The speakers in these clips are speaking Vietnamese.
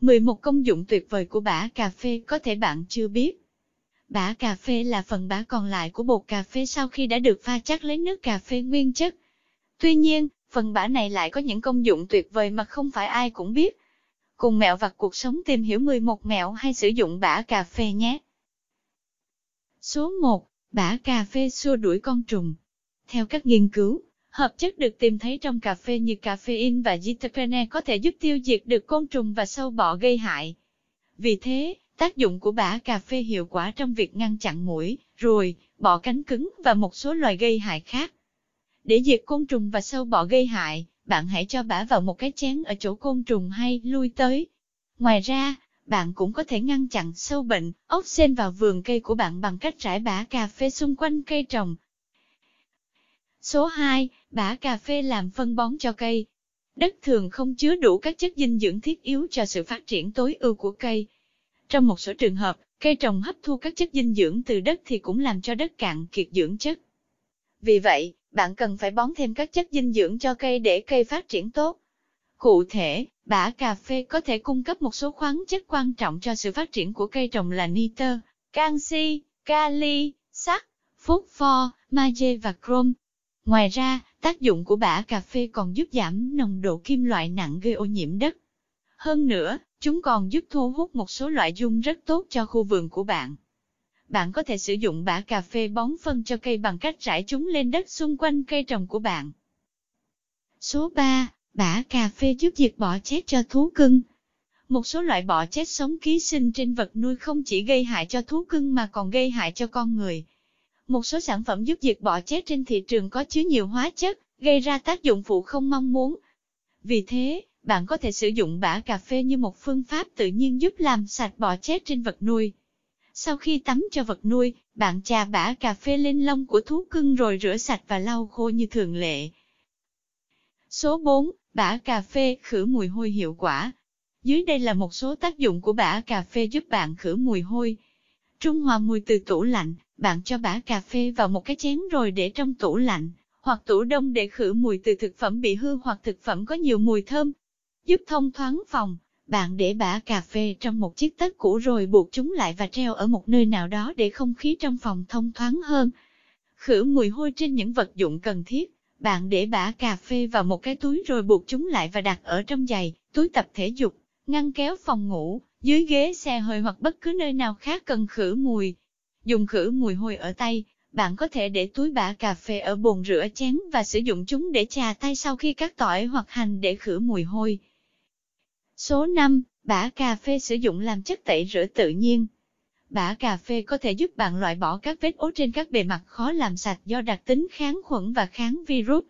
11 công dụng tuyệt vời của bã cà phê có thể bạn chưa biết. Bã cà phê là phần bã còn lại của bột cà phê sau khi đã được pha chắc lấy nước cà phê nguyên chất. Tuy nhiên, phần bã này lại có những công dụng tuyệt vời mà không phải ai cũng biết. Cùng mẹo vặt cuộc sống tìm hiểu 11 mẹo hay sử dụng bã cà phê nhé. Số 1. Bã cà phê xua đuổi con trùng. Theo các nghiên cứu, Hợp chất được tìm thấy trong cà phê như caffeine và gitapene có thể giúp tiêu diệt được côn trùng và sâu bọ gây hại. Vì thế, tác dụng của bã cà phê hiệu quả trong việc ngăn chặn mũi, ruồi, bọ cánh cứng và một số loài gây hại khác. Để diệt côn trùng và sâu bọ gây hại, bạn hãy cho bã vào một cái chén ở chỗ côn trùng hay lui tới. Ngoài ra, bạn cũng có thể ngăn chặn sâu bệnh, ốc sên vào vườn cây của bạn bằng cách rải bã cà phê xung quanh cây trồng, Số 2, bã cà phê làm phân bón cho cây. Đất thường không chứa đủ các chất dinh dưỡng thiết yếu cho sự phát triển tối ưu của cây. Trong một số trường hợp, cây trồng hấp thu các chất dinh dưỡng từ đất thì cũng làm cho đất cạn kiệt dưỡng chất. Vì vậy, bạn cần phải bón thêm các chất dinh dưỡng cho cây để cây phát triển tốt. Cụ thể, bã cà phê có thể cung cấp một số khoáng chất quan trọng cho sự phát triển của cây trồng là nitơ, canxi, kali, sắt, phốt pho, magie và chrome. Ngoài ra, tác dụng của bã cà phê còn giúp giảm nồng độ kim loại nặng gây ô nhiễm đất. Hơn nữa, chúng còn giúp thu hút một số loại dung rất tốt cho khu vườn của bạn. Bạn có thể sử dụng bã cà phê bón phân cho cây bằng cách rải chúng lên đất xung quanh cây trồng của bạn. Số 3. Bã cà phê giúp diệt bọ chết cho thú cưng. Một số loại bọ chết sống ký sinh trên vật nuôi không chỉ gây hại cho thú cưng mà còn gây hại cho con người, một số sản phẩm giúp diệt bọ chết trên thị trường có chứa nhiều hóa chất, gây ra tác dụng phụ không mong muốn. Vì thế, bạn có thể sử dụng bã cà phê như một phương pháp tự nhiên giúp làm sạch bọ chết trên vật nuôi. Sau khi tắm cho vật nuôi, bạn trà bã cà phê lên lông của thú cưng rồi rửa sạch và lau khô như thường lệ. Số 4. Bã cà phê khử mùi hôi hiệu quả. Dưới đây là một số tác dụng của bã cà phê giúp bạn khử mùi hôi. Trung hòa mùi từ tủ lạnh, bạn cho bã cà phê vào một cái chén rồi để trong tủ lạnh, hoặc tủ đông để khử mùi từ thực phẩm bị hư hoặc thực phẩm có nhiều mùi thơm. Giúp thông thoáng phòng, bạn để bã cà phê trong một chiếc tất cũ rồi buộc chúng lại và treo ở một nơi nào đó để không khí trong phòng thông thoáng hơn. Khử mùi hôi trên những vật dụng cần thiết, bạn để bã cà phê vào một cái túi rồi buộc chúng lại và đặt ở trong giày, túi tập thể dục, ngăn kéo phòng ngủ, dưới ghế xe hơi hoặc bất cứ nơi nào khác cần khử mùi dùng khử mùi hôi ở tay, bạn có thể để túi bã cà phê ở bồn rửa chén và sử dụng chúng để chà tay sau khi cắt tỏi hoặc hành để khử mùi hôi. Số 5. Bã cà phê sử dụng làm chất tẩy rửa tự nhiên. Bã cà phê có thể giúp bạn loại bỏ các vết ố trên các bề mặt khó làm sạch do đặc tính kháng khuẩn và kháng virus.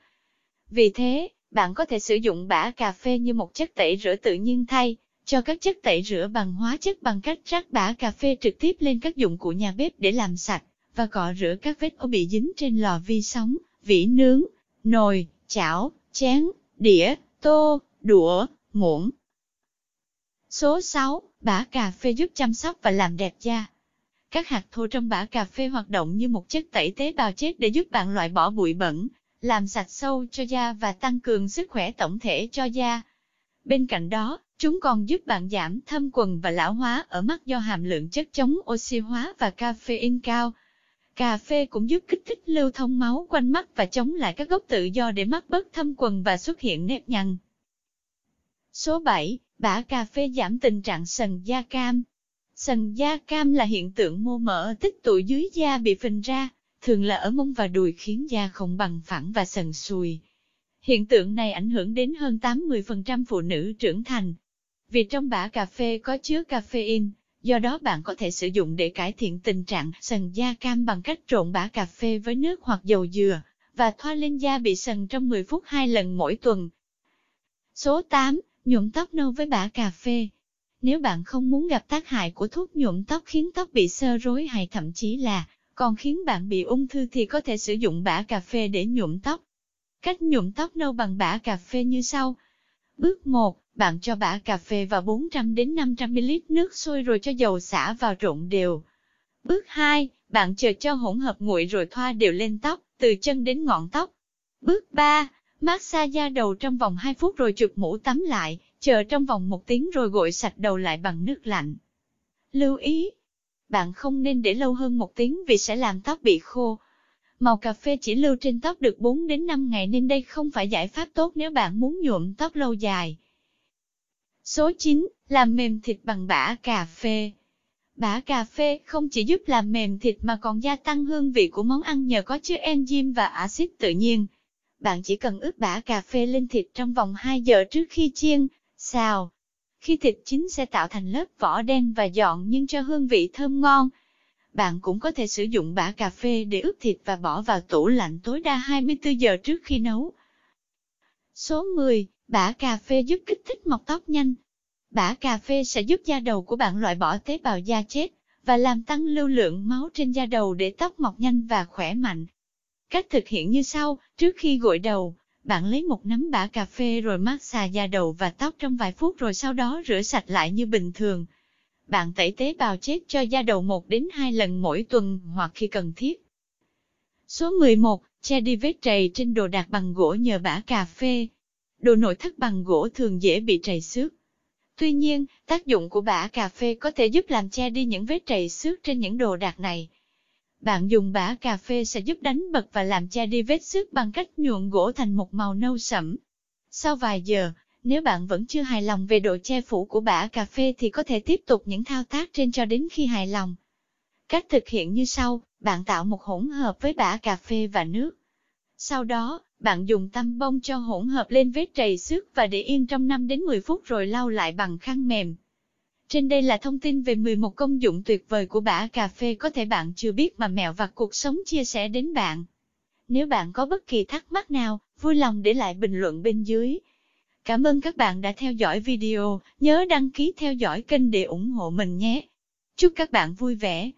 Vì thế, bạn có thể sử dụng bã cà phê như một chất tẩy rửa tự nhiên thay cho các chất tẩy rửa bằng hóa chất bằng cách rác bã cà phê trực tiếp lên các dụng cụ nhà bếp để làm sạch và cọ rửa các vết ô bị dính trên lò vi sóng, vỉ nướng, nồi, chảo, chén, đĩa, tô, đũa, muỗng. Số 6. Bã cà phê giúp chăm sóc và làm đẹp da. Các hạt thô trong bã cà phê hoạt động như một chất tẩy tế bào chết để giúp bạn loại bỏ bụi bẩn, làm sạch sâu cho da và tăng cường sức khỏe tổng thể cho da. Bên cạnh đó, Chúng còn giúp bạn giảm thâm quần và lão hóa ở mắt do hàm lượng chất chống oxy hóa và caffeine cao. Cà phê cũng giúp kích thích lưu thông máu quanh mắt và chống lại các gốc tự do để mắt bớt thâm quần và xuất hiện nếp nhăn. Số 7. Bã cà phê giảm tình trạng sần da cam. Sần da cam là hiện tượng mô mỡ tích tụ dưới da bị phình ra, thường là ở mông và đùi khiến da không bằng phẳng và sần sùi. Hiện tượng này ảnh hưởng đến hơn 80% phụ nữ trưởng thành, vì trong bã cà phê có chứa caffeine, do đó bạn có thể sử dụng để cải thiện tình trạng sần da cam bằng cách trộn bã cà phê với nước hoặc dầu dừa và thoa lên da bị sần trong 10 phút hai lần mỗi tuần. Số 8. Nhuộm tóc nâu với bã cà phê Nếu bạn không muốn gặp tác hại của thuốc nhuộm tóc khiến tóc bị sơ rối hay thậm chí là còn khiến bạn bị ung thư thì có thể sử dụng bã cà phê để nhuộm tóc. Cách nhuộm tóc nâu bằng bã cà phê như sau. Bước 1 bạn cho bã cà phê và 400 đến 500 ml nước sôi rồi cho dầu xả vào trộn đều. Bước 2, bạn chờ cho hỗn hợp nguội rồi thoa đều lên tóc, từ chân đến ngọn tóc. Bước 3, massage da đầu trong vòng 2 phút rồi chụp mũ tắm lại, chờ trong vòng 1 tiếng rồi gội sạch đầu lại bằng nước lạnh. Lưu ý, bạn không nên để lâu hơn 1 tiếng vì sẽ làm tóc bị khô. Màu cà phê chỉ lưu trên tóc được 4 đến 5 ngày nên đây không phải giải pháp tốt nếu bạn muốn nhuộm tóc lâu dài. Số 9, làm mềm thịt bằng bã cà phê. Bã cà phê không chỉ giúp làm mềm thịt mà còn gia tăng hương vị của món ăn nhờ có chứa enzyme và axit tự nhiên. Bạn chỉ cần ướp bã cà phê lên thịt trong vòng 2 giờ trước khi chiên, xào. Khi thịt chín sẽ tạo thành lớp vỏ đen và giòn nhưng cho hương vị thơm ngon. Bạn cũng có thể sử dụng bã cà phê để ướp thịt và bỏ vào tủ lạnh tối đa 24 giờ trước khi nấu. Số 10. Bã cà phê giúp kích thích mọc tóc nhanh. Bã cà phê sẽ giúp da đầu của bạn loại bỏ tế bào da chết và làm tăng lưu lượng máu trên da đầu để tóc mọc nhanh và khỏe mạnh. Cách thực hiện như sau, trước khi gội đầu, bạn lấy một nắm bã cà phê rồi massage da đầu và tóc trong vài phút rồi sau đó rửa sạch lại như bình thường. Bạn tẩy tế bào chết cho da đầu 1 đến 2 lần mỗi tuần hoặc khi cần thiết. Số 11, che đi vết trầy trên đồ đạc bằng gỗ nhờ bã cà phê đồ nội thất bằng gỗ thường dễ bị trầy xước. Tuy nhiên, tác dụng của bã cà phê có thể giúp làm che đi những vết trầy xước trên những đồ đạc này. Bạn dùng bã cà phê sẽ giúp đánh bật và làm che đi vết xước bằng cách nhuộn gỗ thành một màu nâu sẫm. Sau vài giờ, nếu bạn vẫn chưa hài lòng về độ che phủ của bã cà phê thì có thể tiếp tục những thao tác trên cho đến khi hài lòng. Cách thực hiện như sau, bạn tạo một hỗn hợp với bã cà phê và nước. Sau đó, bạn dùng tăm bông cho hỗn hợp lên vết trầy xước và để yên trong 5 đến 10 phút rồi lau lại bằng khăn mềm. Trên đây là thông tin về 11 công dụng tuyệt vời của bã cà phê có thể bạn chưa biết mà mẹo và cuộc sống chia sẻ đến bạn. Nếu bạn có bất kỳ thắc mắc nào, vui lòng để lại bình luận bên dưới. Cảm ơn các bạn đã theo dõi video, nhớ đăng ký theo dõi kênh để ủng hộ mình nhé. Chúc các bạn vui vẻ.